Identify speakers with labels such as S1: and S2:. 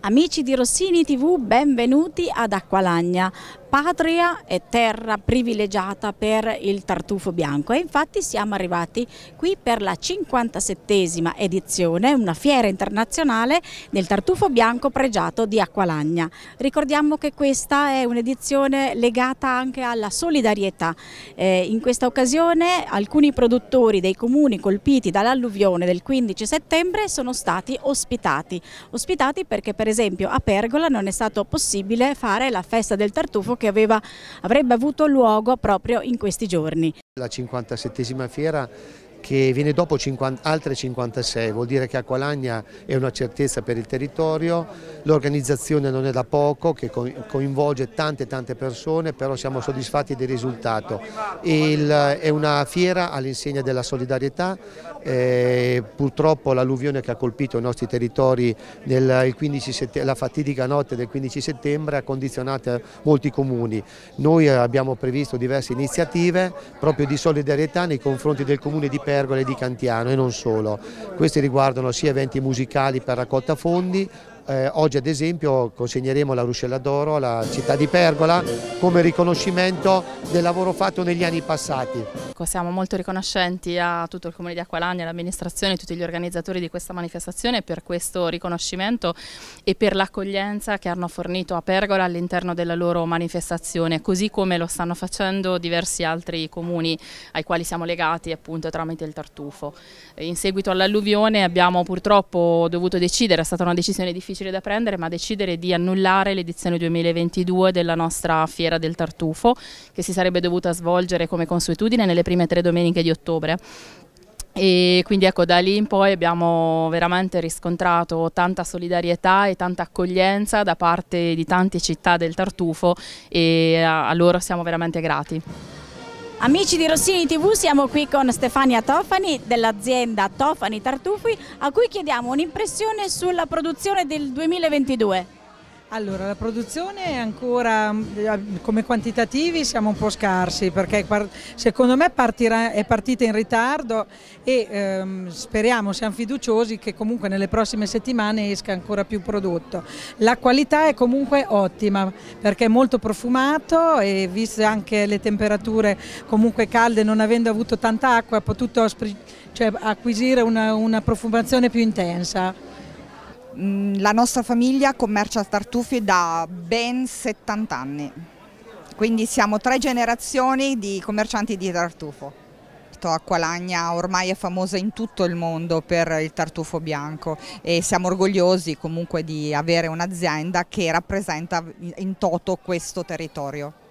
S1: Amici di Rossini TV, benvenuti ad Acqualagna patria e terra privilegiata per il tartufo bianco e infatti siamo arrivati qui per la 57esima edizione, una fiera internazionale del tartufo bianco pregiato di Acqualagna. Ricordiamo che questa è un'edizione legata anche alla solidarietà. Eh, in questa occasione alcuni produttori dei comuni colpiti dall'alluvione del 15 settembre sono stati ospitati, ospitati perché per esempio a Pergola non è stato possibile fare la festa del tartufo che aveva,
S2: avrebbe avuto luogo proprio in questi giorni. La 57esima fiera che viene dopo 50, altre 56, vuol dire che Acqualagna è una certezza per il territorio, l'organizzazione non è da poco, che coinvolge tante tante persone, però siamo soddisfatti del risultato. Il, è una fiera all'insegna della solidarietà, eh, purtroppo l'alluvione che ha colpito i nostri territori nel, la fatidica notte del 15 settembre ha condizionato molti comuni. Noi abbiamo previsto diverse iniziative proprio di solidarietà nei confronti del comune di Perla Ergole di Cantiano e non solo. Questi riguardano sia eventi musicali per raccolta fondi, eh, oggi ad esempio consegneremo la Ruscella d'Oro alla città di Pergola come riconoscimento del lavoro fatto negli anni passati
S3: ecco, siamo molto riconoscenti a tutto il Comune di Acqualagna, all'amministrazione e tutti gli organizzatori di questa manifestazione per questo riconoscimento e per l'accoglienza che hanno fornito a Pergola all'interno della loro manifestazione, così come lo stanno facendo diversi altri comuni ai quali siamo legati appunto tramite il tartufo. In seguito all'alluvione abbiamo purtroppo dovuto decidere, è stata una decisione difficile da prendere, ma decidere di annullare l'edizione 2022 della nostra fiera del tartufo che si sarebbe dovuta svolgere come consuetudine nelle prime tre domeniche di ottobre. E quindi ecco, da lì in poi abbiamo veramente riscontrato tanta solidarietà e tanta accoglienza da parte di tante città del Tartufo e a loro siamo veramente grati.
S1: Amici di Rossini TV, siamo qui con Stefania Tofani dell'azienda Tofani Tartufi a cui chiediamo un'impressione sulla produzione del 2022.
S4: Allora, la produzione è ancora, eh, come quantitativi siamo un po' scarsi perché secondo me partirà, è partita in ritardo e ehm, speriamo, siamo fiduciosi che comunque nelle prossime settimane esca ancora più prodotto. La qualità è comunque ottima perché è molto profumato e viste anche le temperature comunque calde, non avendo avuto tanta acqua, ha potuto cioè, acquisire una, una profumazione più intensa. Mm, la
S5: nostra famiglia commercia tartufi da ben 70 anni, quindi siamo tre generazioni di commercianti di tartufo. Acqualagna ormai è famosa in tutto il mondo per il tartufo bianco e siamo orgogliosi comunque di avere un'azienda che rappresenta in toto questo territorio.